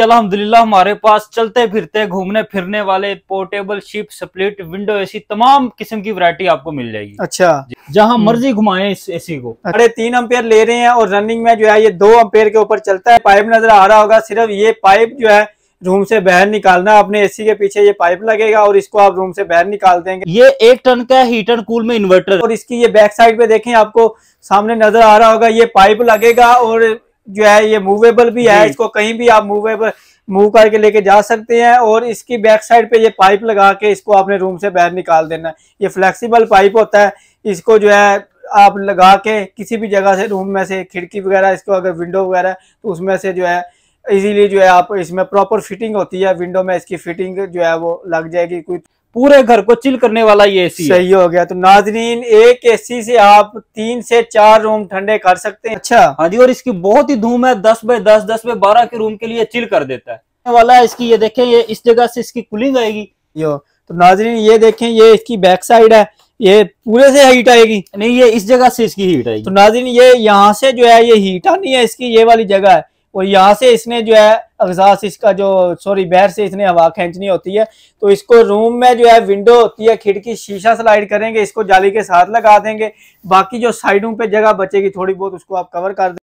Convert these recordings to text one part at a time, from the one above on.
अलहमदिल्ला हमारे पास चलते फिरते घूमने फिरने वाले portable ship split window AC तमाम किस्म की वरायटी आपको मिल जाएगी अच्छा जहां हम्म। मर्जी घुमाए इस एसी को अच्छा। अरे तीन अम्पेयर ले रहे हैं और रनिंग में जो है ये दो अम्पेयर के ऊपर चलता है पाइप नजर आ रहा होगा सिर्फ ये पाइप जो है रूम से बाहर निकालना अपने एसी के पीछे ये पाइप लगेगा और इसको आप रूम से बाहर निकाल देंगे ये एक टन का हीट एंड कूल में इन्वर्टर और इसकी ये बैक साइड पे देखें आपको सामने नजर आ रहा होगा ये पाइप लगेगा और जो है ये मूवेबल भी है इसको कहीं भी आप मूवेबल मूव करके लेके जा सकते हैं और इसकी बैक साइड पे ये पाइप लगा के इसको आपने रूम से बाहर निकाल देना है ये फ्लेक्सिबल पाइप होता है इसको जो है आप लगा के किसी भी जगह से रूम में से खिड़की वगैरह इसको अगर विंडो वगैरह तो उसमें से जो है इजीली जो है आप इसमें प्रॉपर फिटिंग होती है विंडो में इसकी फिटिंग जो है वो लग जाएगी कोई पूरे घर को चिल करने वाला ये एसी सही हो गया तो नाजरीन एक एसी से आप तीन से चार रूम ठंडे कर सकते हैं अच्छा हाँ जी और इसकी बहुत ही धूम है दस बाय दस दस बाय बारह के रूम के लिए चिल कर देता है वाला है इसकी ये देखें ये इस जगह से इसकी कूलिंग आएगी यो तो नाजरीन ये देखें ये इसकी बैक साइड है ये पूरे से हीट आएगी नहीं ये इस जगह से इसकी हीट आएगी तो नाजरीन ये यहाँ से जो है ये हीट आनी है इसकी ये वाली जगह है और यहाँ से इसने जो है अगजास इसका जो सॉरी बहर से इसने हवा खींचनी होती है तो इसको रूम में जो है विंडो होती है खिड़की शीशा स्लाइड करेंगे इसको जाली के साथ लगा देंगे बाकी जो साइडों पे जगह बचेगी थोड़ी बहुत उसको आप कवर कर दें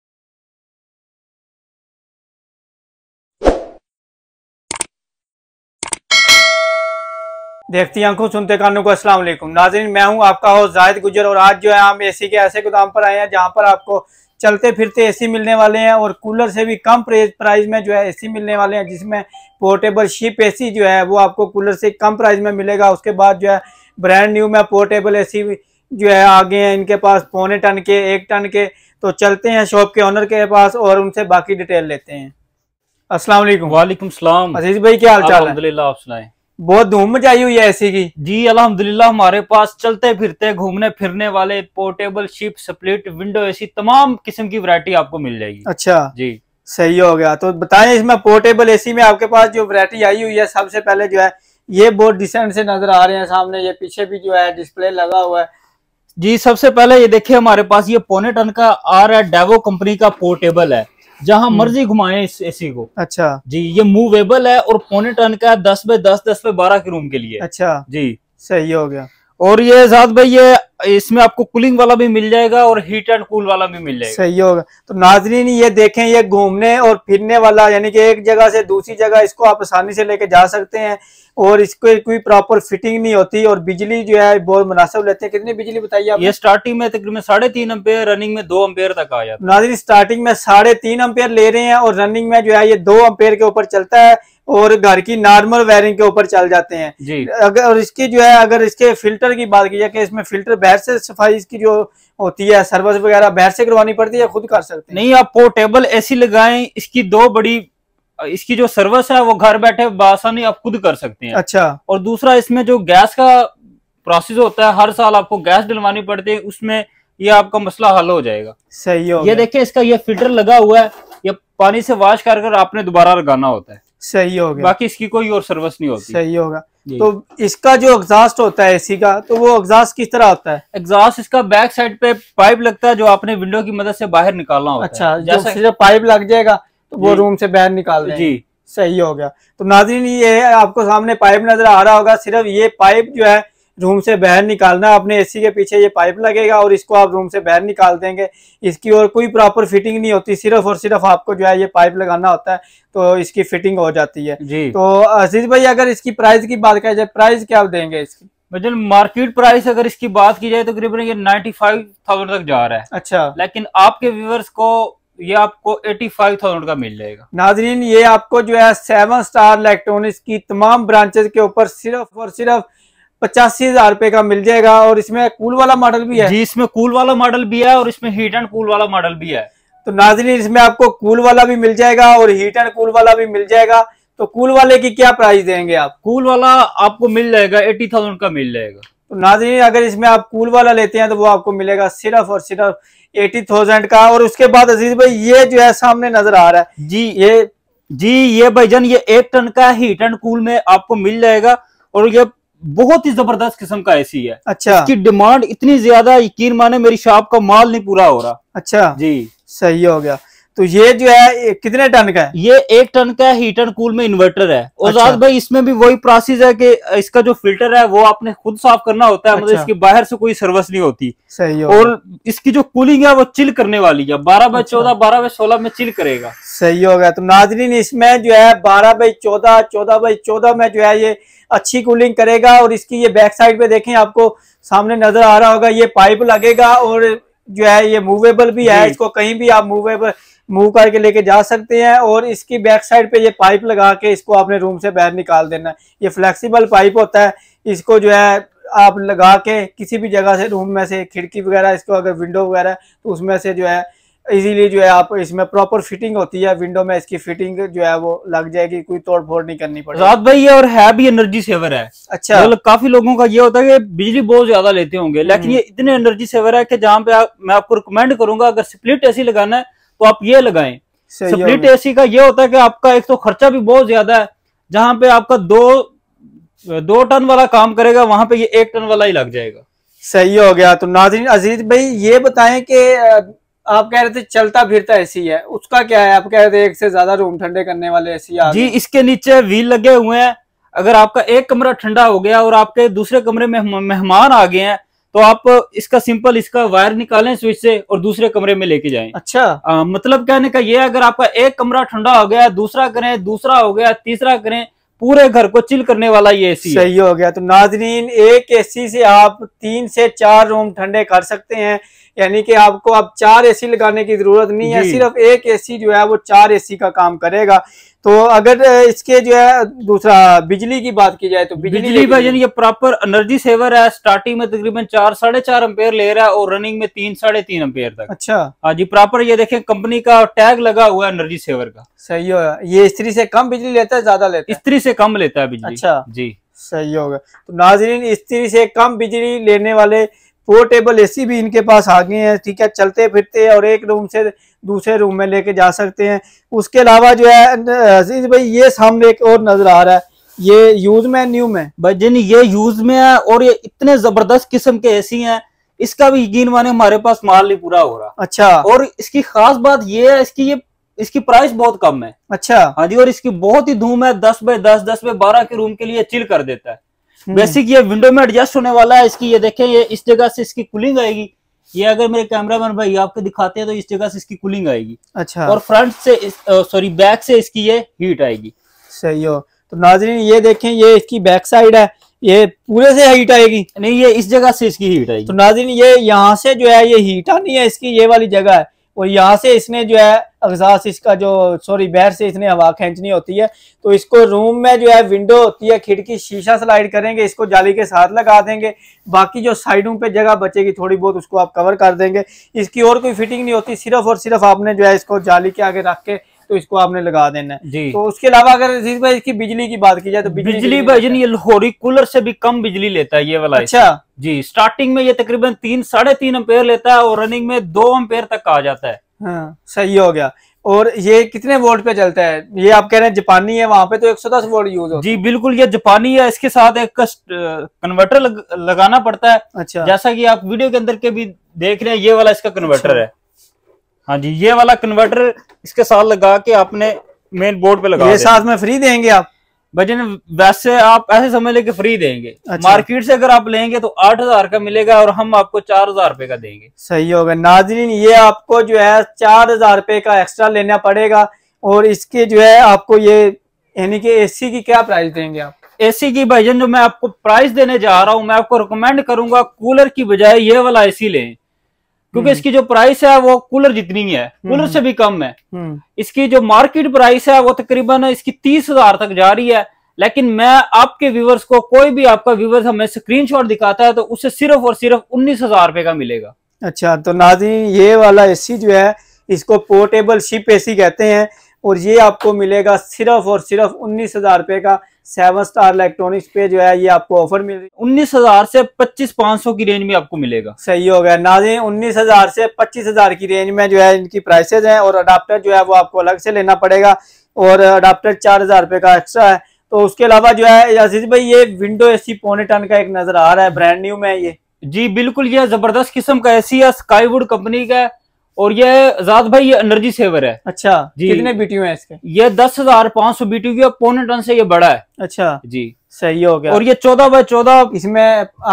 देखती आंखों सुनते कानों को अस्सलाम वालेकुम नाजरीन मैं हूं आपका हो जायद गुजर और आज जो है हम एसी के ऐसे गोदाम पर आए हैं जहां पर आपको चलते फिरते एसी मिलने वाले हैं और कूलर से भी कम प्राइस में जो है एसी मिलने वाले हैं जिसमें पोर्टेबल शिप एसी जो है वो आपको कूलर से कम प्राइस में मिलेगा उसके बाद जो है ब्रांड न्यू में पोर्टेबल एसी जो है आ गए हैं इनके पास पौने टन के एक टन के तो चलते हैं शॉप के ऑनर के पास और उनसे बाकी डिटेल लेते हैं असलम वालेकुम अजीज भाई क्या हाल चाल है आप सुनाएं बहुत धूम मचाई हुई है एसी की जी अल्हम्दुलिल्लाह हमारे पास चलते फिरते घूमने फिरने वाले portable ship split window AC तमाम किस्म की वरायटी आपको मिल जाएगी अच्छा जी सही हो गया तो बताएं इसमें पोर्टेबल एसी में आपके पास जो वरायटी आई हुई है सबसे पहले जो है ये बहुत डिसेंट से नजर आ रहे हैं सामने ये पीछे भी जो है डिस्प्ले लगा हुआ है जी सबसे पहले ये देखिए हमारे पास ये पोने टन का आर है डेवो कंपनी का पोर्टेबल है जहां हम्म। मर्जी घुमाए इस एसी को अच्छा जी ये मूवेबल है और पौने टन का है दस बाय दस दस बाय बारह के रूम के लिए अच्छा जी सही हो गया और ये साथ भाई ये इसमें आपको कूलिंग वाला भी मिल जाएगा और हीट एंड कूल वाला भी मिल जाएगा सही होगा तो नाजरीन ये देखें ये घूमने और फिरने वाला यानी कि एक जगह से दूसरी जगह इसको आप आसानी से लेके जा सकते हैं और इसको कोई प्रॉपर फिटिंग नहीं होती और बिजली जो है बहुत मुनासिब लेते हैं कितनी बिजली बताइए आप ये स्टार्टिंग में तकरीबन साढ़े तीन अम्पेयर रनिंग में दो अम्पेयर तक आ जाता नाजरीन स्टार्टिंग में साढ़े तीन अम्पेयर ले रहे हैं और रनिंग में जो है ये दो अम्पेयर के ऊपर चलता है और घर की नॉर्मल वायरिंग के ऊपर चल जाते हैं जी अगर और इसकी जो है अगर इसके फिल्टर की बात की जाए इसमें फिल्टर बाहर से सफाई इसकी जो होती है सर्विस वगैरह बाहर से करवानी पड़ती है खुद कर सकते हैं नहीं आप पोर्टेबल ऐसी लगाएं इसकी दो बड़ी इसकी जो सर्विस है वो घर बैठे बासानी आप खुद कर सकते हैं अच्छा और दूसरा इसमें जो गैस का प्रोसेस होता है हर साल आपको गैस डलवानी पड़ती है उसमें ये आपका मसला हल हो जाएगा सही हो ये देखिये इसका ये फिल्टर लगा हुआ है ये पानी से वॉश कर कर आपने दोबारा लगाना होता है सही होगा बाकी इसकी कोई और सर्विस नहीं होती सही होगा तो इसका जो एग्जॉस्ट होता है एसी का तो वो एग्जॉस्ट किस तरह होता है एग्जॉस्ट इसका बैक साइड पे पाइप लगता है जो आपने विंडो की मदद से बाहर निकालना होता अच्छा है। जैसे जो पाइप लग जाएगा तो वो रूम से बाहर निकाल जी सही हो गया तो नाजरीन ये आपको सामने पाइप नजर आ रहा होगा सिर्फ ये पाइप जो है रूम से बाहर निकालना अपने एसी के पीछे ये पाइप लगेगा और इसको आप रूम से बाहर निकाल देंगे इसकी और कोई प्रॉपर फिटिंग नहीं होती सिर्फ और सिर्फ आपको जो है ये पाइप लगाना होता है तो इसकी फिटिंग हो जाती है जी तो अजीज भाई अगर इसकी प्राइस की बात जाए प्राइस क्या देंगे इसकी भजन मार्केट प्राइस अगर इसकी बात की जाए तो करीबन ये नाइन्टी फाइव थाउजेंड तक जा रहा है अच्छा लेकिन आपके व्यूवर्स को ये आपको एटी फाइव थाउजेंड का मिल जाएगा नाजरीन ये आपको जो है सेवन स्टार इलेक्ट्रॉनिक्स की तमाम ब्रांचेस के ऊपर सिर्फ और सिर्फ पचासी हजार रुपए का मिल जाएगा और इसमें कूल वाला मॉडल भी है जी इसमें कूल वाला मॉडल भी है और इसमें हीट एंड कूल वाला मॉडल भी है तो नाजरीन इसमें आपको कूल वाला भी मिल जाएगा और हीट एंड कूल वाला भी मिल जाएगा तो कूल वाले की क्या प्राइस देंगे आप कूल वाला आपको मिल जाएगा एटी थाउजेंड का मिल जाएगा तो नाजरीन अगर इसमें आप कूल वाला लेते हैं तो वो आपको मिलेगा सिर्फ और सिर्फ एटी थाउजेंड का और उसके बाद अजीज भाई ये जो है सामने नजर आ रहा है जी ये जी ये भाईजान ये एक टन का हीट एंड कूल में आपको मिल जाएगा और ये बहुत ही जबरदस्त किस्म का एसी है अच्छा इसकी डिमांड इतनी ज्यादा यकीन माने मेरी शॉप का माल नहीं पूरा हो रहा अच्छा जी सही हो गया तो ये जो है कितने टन का है ये एक टन का हीट एंड कूल में इन्वर्टर है और अच्छा। भाई इसमें भी वही प्रोसेस है कि इसका जो फिल्टर है वो आपने खुद साफ करना होता है मतलब अच्छा। मतलब इसकी बाहर से कोई सर्विस नहीं होती सही हो और इसकी जो कूलिंग है वो चिल करने वाली है बारह बाई अच्छा। चौदह बारह बाई सोलह में चिल करेगा सही हो गया तो नाजरीन इसमें जो है बारह बाई चौदह चौदह बाई चौदह में जो है ये अच्छी कूलिंग करेगा और इसकी ये बैक साइड पे देखें आपको सामने नजर आ रहा होगा ये पाइप लगेगा और जो है ये मूवेबल भी है इसको कहीं भी आप मूवेबल मूव करके लेके जा सकते हैं और इसकी बैक साइड पे ये पाइप लगा के इसको आपने रूम से बाहर निकाल देना है ये फ्लेक्सिबल पाइप होता है इसको जो है आप लगा के किसी भी जगह से रूम में से खिड़की वगैरह इसको अगर विंडो वगैरह तो उसमें से जो है इजीली जो है आप इसमें प्रॉपर फिटिंग होती है विंडो में इसकी फिटिंग जो है वो लग जाएगी कोई तोड़ फोड़ नहीं करनी पड़ेगी रात भाई ये और है भी एनर्जी सेवर है अच्छा मतलब काफी लोगों का ये होता है कि बिजली बहुत ज्यादा लेते होंगे लेकिन ये हम्म। इतने एनर्जी सेवर है कि जहाँ पे आप मैं आपको रिकमेंड करूंगा अगर स्प्लिट ऐसी लगाना है तो आप ये लगाए स्प्लिट एसी का ये होता है कि आपका एक तो खर्चा भी बहुत ज्यादा है जहां पे आपका दो दो टन वाला काम करेगा वहां पे ये एक टन वाला ही लग जाएगा सही हो गया तो नाजरीन अजीज भाई ये बताएं कि आप कह रहे थे चलता फिरता एसी है उसका क्या है आप कह रहे थे एक से ज्यादा रूम ठंडे करने वाले एसी जी इसके नीचे व्हील लगे हुए हैं अगर आपका एक कमरा ठंडा हो गया और आपके दूसरे कमरे में मेहमान आ गए हैं तो आप इसका सिंपल इसका वायर निकालें स्विच से और दूसरे कमरे में लेके जाएं अच्छा आ, मतलब कहने का ये अगर आपका एक कमरा ठंडा हो गया दूसरा करें दूसरा हो गया तीसरा करें पूरे घर को चिल करने वाला ये एसी सही हो गया तो नाजरीन एक एसी से आप तीन से चार रूम ठंडे कर सकते हैं यानी कि आपको अब चार एसी लगाने की जरूरत नहीं है सिर्फ एक एसी जो है वो चार एसी का काम करेगा तो अगर इसके जो है दूसरा बिजली की बात की जाए तो बिजली, भाई ये प्रॉपर एनर्जी सेवर है स्टार्टिंग में तकरीबन चार साढ़े चार अम्पेयर ले रहा है और रनिंग में तीन साढ़े तीन अम्पेयर तक अच्छा हाँ जी प्रॉपर ये देखें कंपनी का टैग लगा हुआ है एनर्जी सेवर का सही हो ये स्त्री से कम बिजली लेता है ज्यादा लेता है स्त्री से कम लेता है बिजली अच्छा जी सही होगा तो नाजरीन स्त्री से कम बिजली लेने वाले पोर्टेबल एसी भी इनके पास आ गए हैं ठीक है चलते फिरते और एक रूम से दूसरे रूम में लेके जा सकते हैं उसके अलावा जो है अजीज भाई ये सामने एक और नजर आ रहा है ये यूज में न्यू में जिन ये यूज में है और ये इतने जबरदस्त किस्म के एसी हैं इसका भी यकीन माने हमारे पास माल नहीं पूरा हो रहा अच्छा और इसकी खास बात ये है इसकी ये इसकी प्राइस बहुत कम है अच्छा हाँ जी और इसकी बहुत ही धूम है दस बाय दस दस बाय बारह के रूम के लिए चिल कर देता है बेसिक हम्म। ये विंडो में एडजस्ट होने वाला है इसकी ये देखें ये इस जगह से इसकी कूलिंग आएगी ये अगर मेरे कैमरामैन भाई आपको दिखाते हैं तो इस जगह से इसकी कूलिंग आएगी अच्छा और फ्रंट से सॉरी बैक से इसकी ये हीट आएगी सही हो तो नाजरीन ये देखें ये इसकी बैक साइड है ये पूरे से हीट आएगी नहीं ये इस जगह से इसकी हीट आएगी तो नाजरीन ये यहाँ से जो है ये हीट आनी है इसकी ये वाली जगह है और यहाँ से इसने जो है अगजास इसका जो सॉरी बहर से इसने हवा खींचनी होती है तो इसको रूम में जो है विंडो होती है खिड़की शीशा स्लाइड करेंगे इसको जाली के साथ लगा देंगे बाकी जो साइडों पे जगह बचेगी थोड़ी बहुत उसको आप कवर कर देंगे इसकी और कोई फिटिंग नहीं होती सिर्फ और सिर्फ आपने जो है इसको जाली के आगे रख के तो इसको आपने लगा देना है जी तो उसके अलावा अगर इसकी बिजली की बात की जाए तो बिजली, भाई ये लोहरी कूलर से भी कम बिजली लेता है ये वाला अच्छा जी स्टार्टिंग में ये तकरीबन तीन साढ़े तीन अम्पेयर लेता है और रनिंग में दो अम्पेयर तक आ जाता है हाँ सही हो गया और ये कितने वोल्ट पे चलता है ये आप कह रहे हैं जापानी है वहां पे तो 110 वोल्ट यूज हो जी बिल्कुल ये जापानी है इसके साथ एक कन्वर्टर लग, लगाना पड़ता है अच्छा जैसा कि आप वीडियो के अंदर के भी देख रहे हैं ये वाला इसका कन्वर्टर अच्छा। है हाँ जी ये वाला कन्वर्टर इसके साथ लगा के आपने मेन बोर्ड पे लगा ये साथ में फ्री देंगे आप भजन वैसे आप ऐसे समझ लेके फ्री देंगे अच्छा। मार्केट से अगर आप लेंगे तो आठ हजार का मिलेगा और हम आपको चार हजार रुपए का देंगे सही होगा नाजरीन ये आपको जो है चार हजार रुपए का एक्स्ट्रा लेना पड़ेगा और इसके जो है आपको ये यानी कि एसी की क्या प्राइस देंगे आप एसी की भजन जो मैं आपको प्राइस देने जा रहा हूँ मैं आपको रिकमेंड करूंगा कूलर की बजाय ये वाला सी लें क्योंकि हम्म। इसकी जो प्राइस है वो कूलर जितनी है कूलर हम्म। से भी कम है हम्म। इसकी जो मार्केट प्राइस है वो तकरीबन इसकी तीस हजार तक जा रही है लेकिन मैं आपके व्यूवर्स को कोई भी आपका व्यूवर्स हमें शॉट दिखाता है तो उसे सिर्फ और सिर्फ उन्नीस हजार रुपए का मिलेगा अच्छा तो नाजी ये वाला एसी जो है इसको पोर्टेबल शिप एसी कहते हैं और ये आपको मिलेगा सिर्फ और सिर्फ उन्नीस हजार रुपए का सेवन स्टार इलेक्ट्रॉनिक्स पे जो है ये आपको ऑफर मिल रही है उन्नीस हजार से पच्चीस पाँच सौ की रेंज में आपको मिलेगा सही हो गया नाजी उन्नीस हजार से पच्चीस हजार की रेंज में जो है इनकी प्राइसेज हैं और अडाप्टर जो है वो आपको अलग से लेना पड़ेगा और अडाप्टर चार हजार रुपये का एक्स्ट्रा है तो उसके अलावा जो है आशीष भाई ये विंडो एसी पौने टन का एक नजर आ रहा है ब्रांड न्यू में ये जी बिल्कुल ये जबरदस्त किस्म का सी है स्काईवुड कंपनी का और ये आजाद भाई ये एनर्जी सेवर है अच्छा जी कितने बीटीयू है इसके ये दस हजार पांच सौ बीटीयू है पौने टन से ये बड़ा है अच्छा जी सही हो गया और ये चौदह बाय चौदह इसमें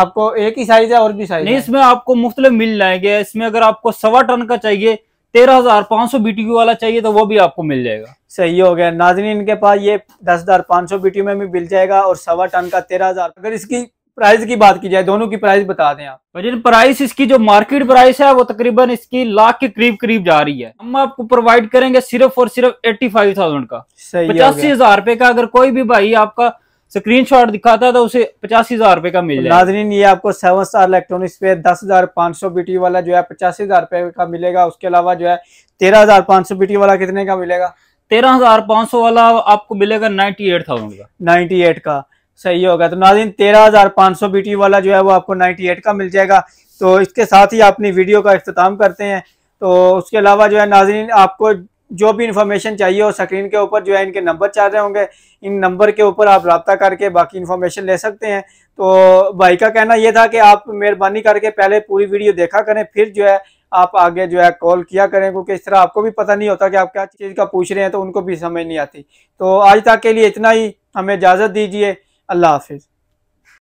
आपको एक ही साइज है और भी साइज नहीं इसमें आपको मुफ्त मिल जाएंगे इसमें अगर आपको सवा टन का चाहिए तेरह हजार पांच सौ बीटीयू वाला चाहिए तो वो भी आपको मिल जाएगा सही हो गया नाजरीन इनके पास ये दस हजार पाँच सौ बीटीयू में भी मिल जाएगा और सवा टन का तेरह हजार अगर इसकी प्राइस की बात की जाए दोनों की प्राइस बता दें आप वजन प्राइस इसकी जो मार्केट प्राइस है वो तकरीबन इसकी लाख के करीब करीब जा रही है हम आपको प्रोवाइड करेंगे सिर्फ और सिर्फ एट्टी फाइव थाउजेंड का पचासी हजार रुपए का अगर कोई भी भाई आपका स्क्रीन शॉट दिखाता तो उसे पचासी हजार रुपए का मिल नाजरीन ये आपको सेवन स्टार इलेक्ट्रॉनिक्स पे दस हजार पाँच सौ बीटी वाला जो है पचासी हजार रुपए का मिलेगा उसके अलावा जो है तेरह हजार पांच सौ बीटी वाला कितने का मिलेगा तेरह हजार पाँच सौ वाला आपको मिलेगा नाइन्टी एट थाउजेंड का नाइन्टी एट का सही होगा तो नाजिन तेरह हज़ार पाँच सौ बी वाला जो है वो आपको नाइन्टी एट का मिल जाएगा तो इसके साथ ही अपनी वीडियो का अख्ताम करते हैं तो उसके अलावा जो है नाजिन आपको जो भी इन्फॉर्मेशन चाहिए हो स्क्रीन के ऊपर जो है इनके नंबर चाह रहे होंगे इन नंबर के ऊपर आप रबा करके बाकी इन्फॉर्मेशन ले सकते हैं तो भाई का कहना यह था कि आप मेहरबानी करके पहले पूरी वीडियो देखा करें फिर जो है आप आगे जो है कॉल किया करें क्योंकि इस तरह आपको भी पता नहीं होता कि आप क्या चीज़ का पूछ रहे हैं तो उनको भी समझ नहीं आती तो आज तक के लिए इतना ही हमें इजाज़त दीजिए अल्लाह हाफिज़